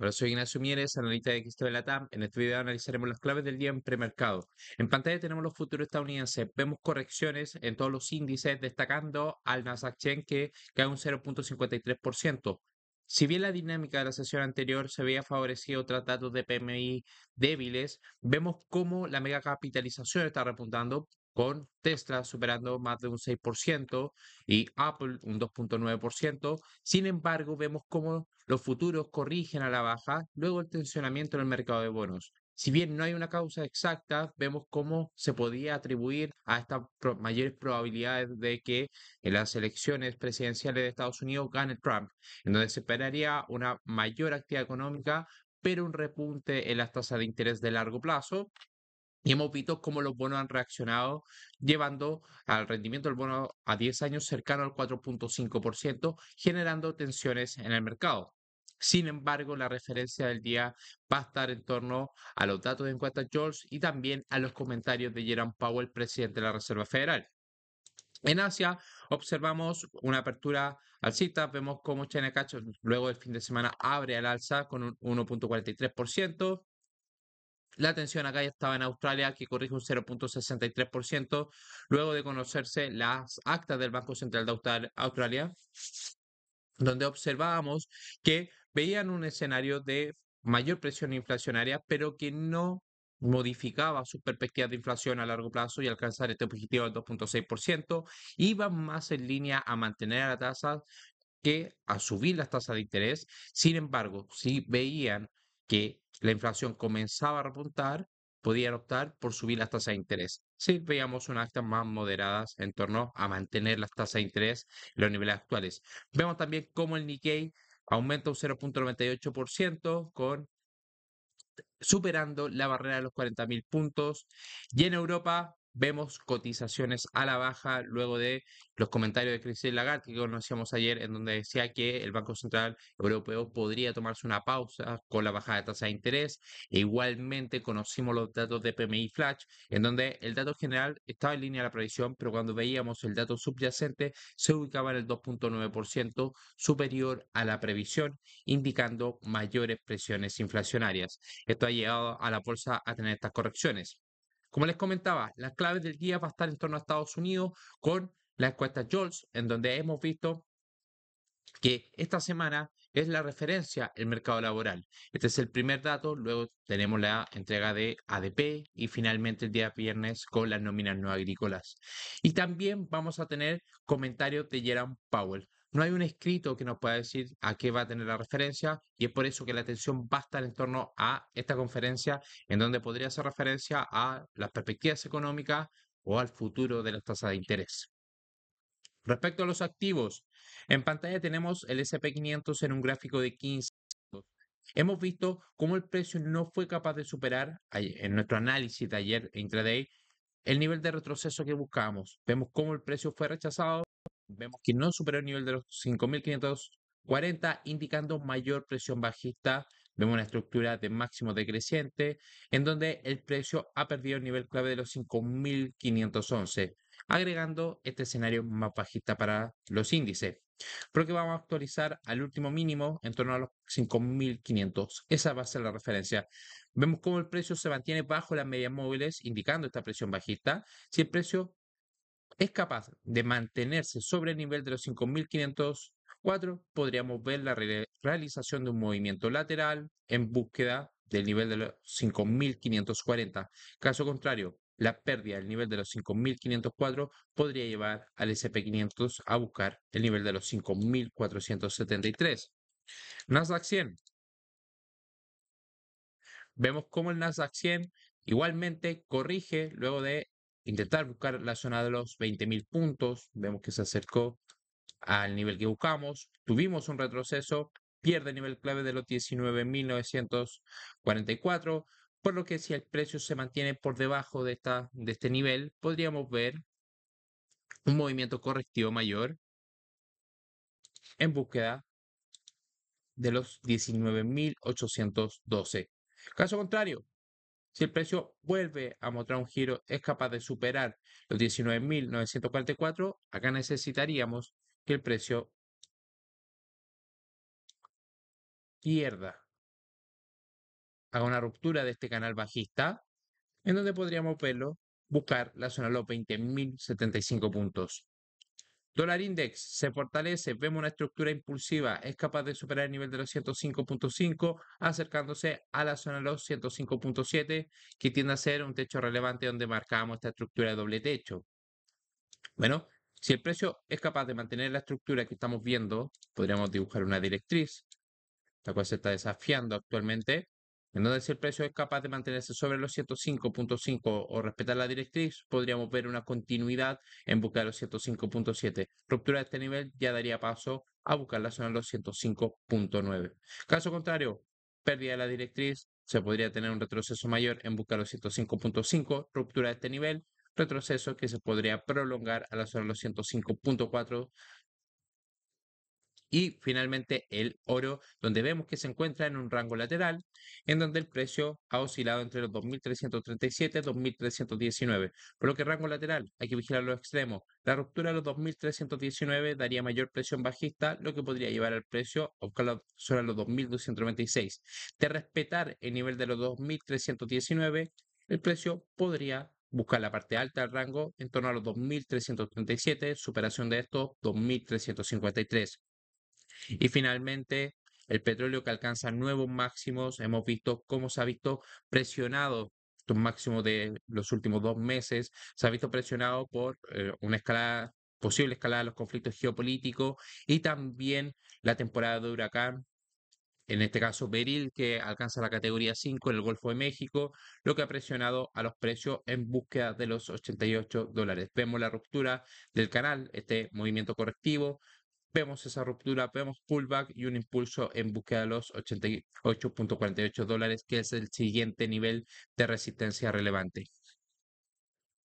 Hola, soy Ignacio Mieres, analista de la Latam. En este video analizaremos las claves del día en premercado. En pantalla tenemos los futuros estadounidenses. Vemos correcciones en todos los índices, destacando al Nasdaq Chen que cae un 0.53%. Si bien la dinámica de la sesión anterior se veía favorecido tras datos de PMI débiles, vemos cómo la mega megacapitalización está repuntando con Tesla superando más de un 6% y Apple un 2.9%. Sin embargo, vemos cómo los futuros corrigen a la baja luego el tensionamiento en el mercado de bonos. Si bien no hay una causa exacta, vemos cómo se podría atribuir a estas mayores probabilidades de que en las elecciones presidenciales de Estados Unidos gane Trump, en donde se esperaría una mayor actividad económica, pero un repunte en las tasas de interés de largo plazo, y hemos visto cómo los bonos han reaccionado, llevando al rendimiento del bono a 10 años cercano al 4.5%, generando tensiones en el mercado. Sin embargo, la referencia del día va a estar en torno a los datos de encuesta George y también a los comentarios de Jerome Powell, presidente de la Reserva Federal. En Asia observamos una apertura alcista, vemos cómo China Cash luego del fin de semana abre al alza con un 1.43%, la tensión acá ya estaba en Australia, que corrige un 0.63%, luego de conocerse las actas del Banco Central de Australia, donde observábamos que veían un escenario de mayor presión inflacionaria, pero que no modificaba su perspectiva de inflación a largo plazo y alcanzar este objetivo del 2.6%, iban más en línea a mantener la tasa que a subir las tasas de interés. Sin embargo, si veían que la inflación comenzaba a repuntar, podían optar por subir las tasas de interés. Sí, veíamos unas actas más moderadas en torno a mantener las tasas de interés en los niveles actuales. Vemos también cómo el Nikkei aumenta un 0.98% con superando la barrera de los 40.000 puntos. Y en Europa vemos cotizaciones a la baja luego de los comentarios de Christine Lagarde que conocíamos ayer, en donde decía que el Banco Central Europeo podría tomarse una pausa con la bajada de tasa de interés. E igualmente conocimos los datos de PMI Flash, en donde el dato general estaba en línea de la previsión, pero cuando veíamos el dato subyacente se ubicaba en el 2.9% superior a la previsión, indicando mayores presiones inflacionarias. Esto ha llegado a la bolsa a tener estas correcciones. Como les comentaba, las claves del día va a estar en torno a Estados Unidos con la encuesta JOLS, en donde hemos visto que esta semana es la referencia el mercado laboral. Este es el primer dato, luego tenemos la entrega de ADP y finalmente el día viernes con las nóminas no agrícolas. Y también vamos a tener comentarios de Jerome Powell no hay un escrito que nos pueda decir a qué va a tener la referencia y es por eso que la atención va a estar en torno a esta conferencia en donde podría hacer referencia a las perspectivas económicas o al futuro de las tasas de interés. Respecto a los activos, en pantalla tenemos el SP500 en un gráfico de 15. Hemos visto cómo el precio no fue capaz de superar en nuestro análisis de ayer e intraday el nivel de retroceso que buscamos. Vemos cómo el precio fue rechazado vemos que no superó el nivel de los 5.540, indicando mayor presión bajista. Vemos una estructura de máximo decreciente, en donde el precio ha perdido el nivel clave de los 5.511, agregando este escenario más bajista para los índices. Creo que vamos a actualizar al último mínimo en torno a los 5.500. Esa va a ser la referencia. Vemos cómo el precio se mantiene bajo las medias móviles, indicando esta presión bajista. Si el precio es capaz de mantenerse sobre el nivel de los 5.504, podríamos ver la realización de un movimiento lateral en búsqueda del nivel de los 5.540. Caso contrario, la pérdida del nivel de los 5.504 podría llevar al SP500 a buscar el nivel de los 5.473. Nasdaq 100. Vemos cómo el Nasdaq 100 igualmente corrige luego de intentar buscar la zona de los 20.000 puntos. Vemos que se acercó al nivel que buscamos. Tuvimos un retroceso, pierde nivel clave de los 19.944, por lo que si el precio se mantiene por debajo de, esta, de este nivel, podríamos ver un movimiento correctivo mayor en búsqueda de los 19.812. Caso contrario, si el precio vuelve a mostrar un giro, es capaz de superar los 19.944, acá necesitaríamos que el precio pierda, haga una ruptura de este canal bajista, en donde podríamos verlo buscar la zona de los 20.075 puntos. Dólar index se fortalece, vemos una estructura impulsiva, es capaz de superar el nivel de los 105.5, acercándose a la zona de los 105.7, que tiende a ser un techo relevante donde marcamos esta estructura de doble techo. Bueno, si el precio es capaz de mantener la estructura que estamos viendo, podríamos dibujar una directriz, la cual se está desafiando actualmente, en donde si el precio es capaz de mantenerse sobre los 105.5 o respetar la directriz, podríamos ver una continuidad en busca de los 105.7. Ruptura de este nivel ya daría paso a buscar la zona de los 105.9. Caso contrario, pérdida de la directriz, se podría tener un retroceso mayor en busca los 105.5, ruptura de este nivel, retroceso que se podría prolongar a la zona de los 105.4 y finalmente el oro, donde vemos que se encuentra en un rango lateral, en donde el precio ha oscilado entre los 2.337 y 2.319. Por lo que rango lateral, hay que vigilar los extremos. La ruptura de los 2.319 daría mayor presión bajista, lo que podría llevar al precio a buscar sobre los 2.296. De respetar el nivel de los 2.319, el precio podría buscar la parte alta del rango en torno a los 2.337, superación de estos 2.353. Y finalmente, el petróleo que alcanza nuevos máximos. Hemos visto cómo se ha visto presionado estos máximos de los últimos dos meses. Se ha visto presionado por eh, una escalada posible escalada de los conflictos geopolíticos y también la temporada de huracán, en este caso Beril, que alcanza la categoría 5 en el Golfo de México, lo que ha presionado a los precios en búsqueda de los 88 dólares. Vemos la ruptura del canal, este movimiento correctivo, vemos esa ruptura, vemos pullback y un impulso en búsqueda de los 88.48 dólares, que es el siguiente nivel de resistencia relevante.